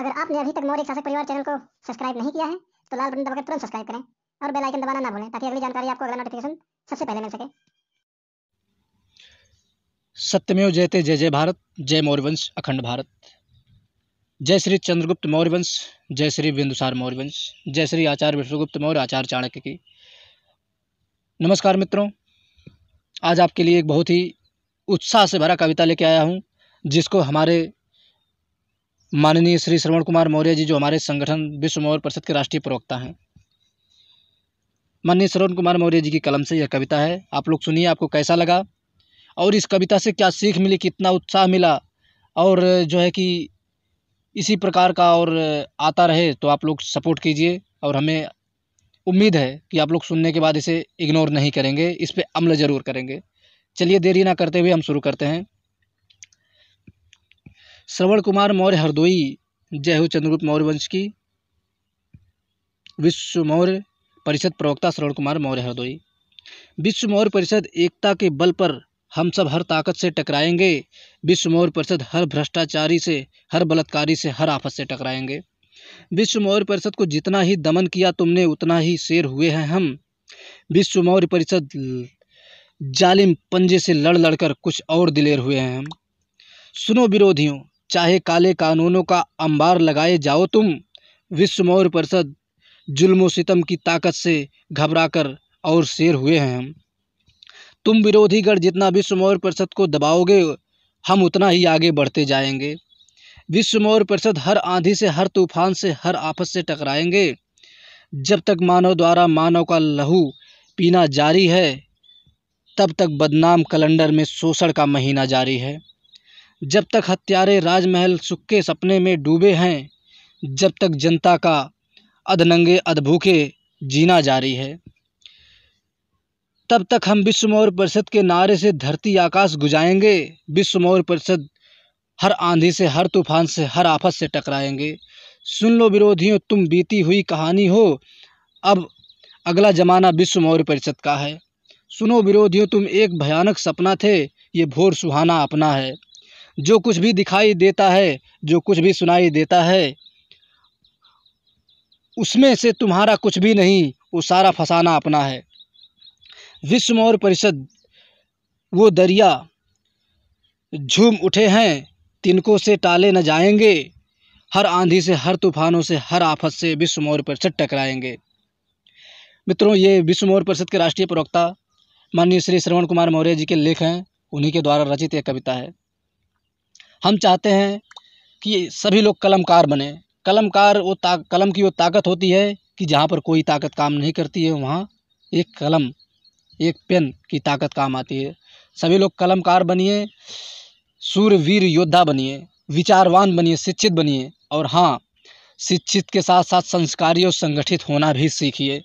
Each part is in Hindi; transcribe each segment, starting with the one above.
अगर आपने अभी तक मौर्य शासक परिवार चैनल को सब्सक्राइब नहीं किया है तो लाल बटन दबाकर तुरंत सब्सक्राइब करें और बेल आइकन दबाना ना भूलें ताकि अगली जानकारी आपको अगला नोटिफिकेशन सबसे पहले मिल सके सत्यमेव जयते जय जय भारत जय मौर्यवंश अखंड भारत जय श्री चंद्रगुप्त मौर्यवंश जय श्री बिंदुसार मौर्यवंश जय श्री आचार्य विष्णुगुप्त मौर्य आचार्य चाणक्य की नमस्कार मित्रों आज आपके लिए एक बहुत ही उत्साह से भरा कविता लेके आया हूँ जिसको हमारे माननीय श्री श्रवण कुमार मौर्य जी जो हमारे संगठन विश्व मौर्य परिषद के राष्ट्रीय प्रवक्ता हैं माननीय श्रवण कुमार मौर्य जी की कलम से यह कविता है आप लोग सुनिए आपको कैसा लगा और इस कविता से क्या सीख मिली कितना उत्साह मिला और जो है कि इसी प्रकार का और आता रहे तो आप लोग सपोर्ट कीजिए और हमें उम्मीद है कि आप लोग सुनने के बाद इसे इग्नोर नहीं करेंगे इस पर अमल ज़रूर करेंगे चलिए देरी ना करते हुए हम शुरू करते हैं श्रवण कुमार मौर्य हरदोई जय हो चंद्रगुप्त मौर्य वंश की विश्व मौर्य परिषद प्रवक्ता श्रवण कुमार मौर्य हरदोई विश्व मौर्य परिषद एकता के बल पर हम सब हर ताकत से टकराएंगे विश्व मौर्य परिषद हर भ्रष्टाचारी से हर बलात्कारी से हर आफत से टकराएंगे विश्व मौर्य परिषद को जितना ही दमन किया तुमने उतना ही शेर हुए हैं हम विश्व मौर्य परिषद जालिम पंजे से लड़ लड़कर कुछ और दिलेर हुए हैं हम सुनो विरोधियों चाहे काले कानूनों का अंबार लगाए जाओ तुम विश्व मौर्य परिषद जुल्म सितम की ताकत से घबराकर और शेर हुए हैं हम तुम विरोधी गढ़ जितना विश्व मौर्य परिषद को दबाओगे हम उतना ही आगे बढ़ते जाएंगे विश्व मौर्य परिषद हर आंधी से हर तूफान से हर आफत से टकराएंगे जब तक मानव द्वारा मानव का लहू पीना जारी है तब तक बदनाम कैलेंडर में शोषण का महीना जारी है जब तक हत्यारे राजमहल सुक्के सपने में डूबे हैं जब तक जनता का अधनंगे अधभूखे जीना जारी है तब तक हम विश्व मौर्य परिषद के नारे से धरती आकाश गुजाएंगे विश्व मौर्य परिषद हर आंधी से हर तूफान से हर आफत से टकराएंगे सुन लो विरोधियों तुम बीती हुई कहानी हो अब अगला जमाना विश्व मौर्य परिषद का है सुनो विरोधियों तुम एक भयानक सपना थे ये भोर सुहाना अपना है जो कुछ भी दिखाई देता है जो कुछ भी सुनाई देता है उसमें से तुम्हारा कुछ भी नहीं वो सारा फसाना अपना है विश्व मौर्य परिषद वो दरिया झूम उठे हैं तिनको से टाले न जाएंगे हर आंधी से हर तूफानों से हर आफत से विश्व मौर्य परिषद टकराएंगे मित्रों ये विश्व मौर्य परिषद के राष्ट्रीय प्रवक्ता माननीय श्री श्रवण कुमार मौर्य जी के लेख हैं उन्हीं के द्वारा रचित एक कविता है हम चाहते हैं कि सभी लोग कलमकार बने कलमकार वो ता कलम की वो ताकत होती है कि जहाँ पर कोई ताकत काम नहीं करती है वहाँ एक कलम एक पेन की ताकत काम आती है सभी लोग कलमकार बनिए वीर योद्धा बनिए विचारवान बनिए शिक्षित बनिए और हाँ शिक्षित के साथ साथ संस्कारी और संगठित होना भी सीखिए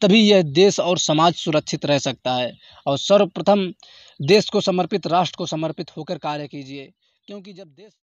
तभी यह देश और समाज सुरक्षित रह सकता है और सर्वप्रथम देश को समर्पित राष्ट्र को समर्पित होकर कार्य कीजिए क्योंकि जब देश